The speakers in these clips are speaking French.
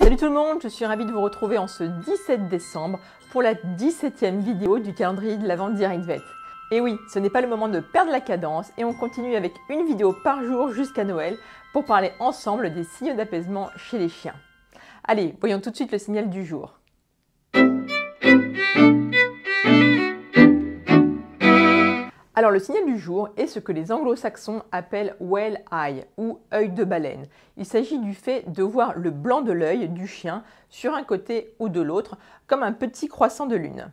Salut tout le monde, je suis ravie de vous retrouver en ce 17 décembre pour la 17e vidéo du calendrier de la vente DirectVet. Et oui, ce n'est pas le moment de perdre la cadence et on continue avec une vidéo par jour jusqu'à Noël pour parler ensemble des signes d'apaisement chez les chiens. Allez, voyons tout de suite le signal du jour. Alors le signal du jour est ce que les anglo-saxons appellent whale eye ou œil de baleine. Il s'agit du fait de voir le blanc de l'œil du chien sur un côté ou de l'autre comme un petit croissant de lune.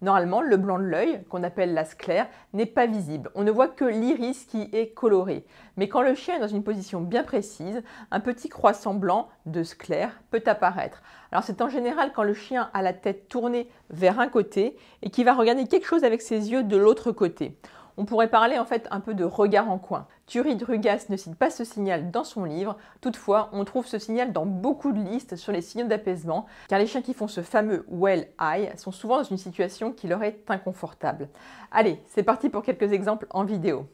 Normalement, le blanc de l'œil, qu'on appelle la sclère, n'est pas visible. On ne voit que l'iris qui est coloré. Mais quand le chien est dans une position bien précise, un petit croissant blanc de sclère peut apparaître. Alors c'est en général quand le chien a la tête tournée vers un côté et qu'il va regarder quelque chose avec ses yeux de l'autre côté. On pourrait parler en fait un peu de regard en coin. Thury Drugas ne cite pas ce signal dans son livre, toutefois on trouve ce signal dans beaucoup de listes sur les signaux d'apaisement, car les chiens qui font ce fameux well eye sont souvent dans une situation qui leur est inconfortable. Allez, c'est parti pour quelques exemples en vidéo.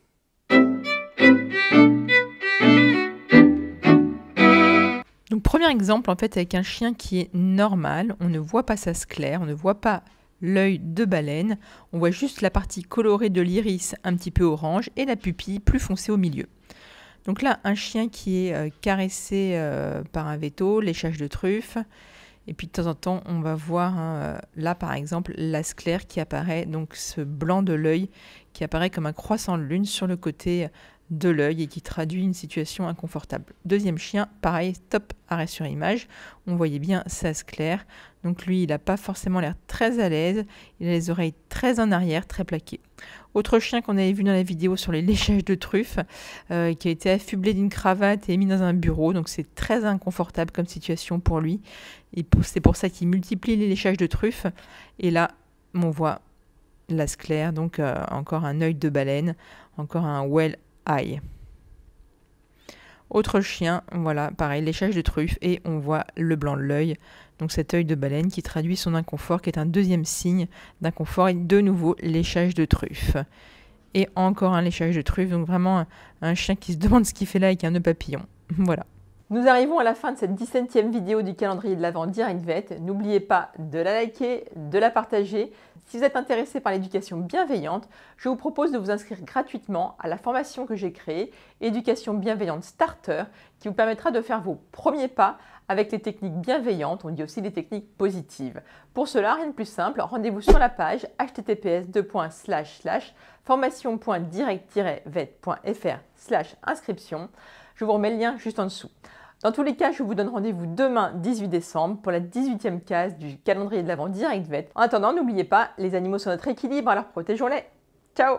Donc premier exemple en fait avec un chien qui est normal, on ne voit pas sa sclère, on ne voit pas l'œil de baleine. On voit juste la partie colorée de l'iris un petit peu orange et la pupille plus foncée au milieu. Donc là, un chien qui est euh, caressé euh, par un veto, l'échage de truffes, Et puis de temps en temps, on va voir hein, là par exemple la sclère qui apparaît, donc ce blanc de l'œil qui apparaît comme un croissant de lune sur le côté de l'œil et qui traduit une situation inconfortable. Deuxième chien, pareil, top arrêt sur image. On voyait bien ça se claire. Donc lui, il n'a pas forcément l'air très à l'aise. Il a les oreilles très en arrière, très plaquées. Autre chien qu'on avait vu dans la vidéo sur les léchages de truffes, euh, qui a été affublé d'une cravate et mis dans un bureau. Donc c'est très inconfortable comme situation pour lui. Et c'est pour ça qu'il multiplie les léchages de truffes. Et là, on voit l'as donc euh, encore un œil de baleine, encore un well eye. Autre chien, voilà, pareil, léchage de truffe et on voit le blanc de l'œil, donc cet œil de baleine qui traduit son inconfort, qui est un deuxième signe d'inconfort et de nouveau léchage de truffe. Et encore un léchage de truffe, donc vraiment un, chien qui se demande ce qu'il fait là avec un nœud papillon. Voilà. Nous arrivons à la fin de cette dix-septième vidéo du calendrier de l'Avent VET. N'oubliez pas de la liker, de la partager. Si vous êtes intéressé par l'éducation bienveillante, je vous propose de vous inscrire gratuitement à la formation que j'ai créée, Éducation bienveillante Starter, qui vous permettra de faire vos premiers pas avec les techniques bienveillantes, on dit aussi les techniques positives. Pour cela, rien de plus simple, rendez-vous sur la page https formation.direct-vet.fr inscription je vous remets le lien juste en dessous. Dans tous les cas, je vous donne rendez-vous demain 18 décembre pour la 18e case du calendrier de l'Avent Direct Vet. En attendant, n'oubliez pas, les animaux sont notre équilibre, alors protégeons-les. Ciao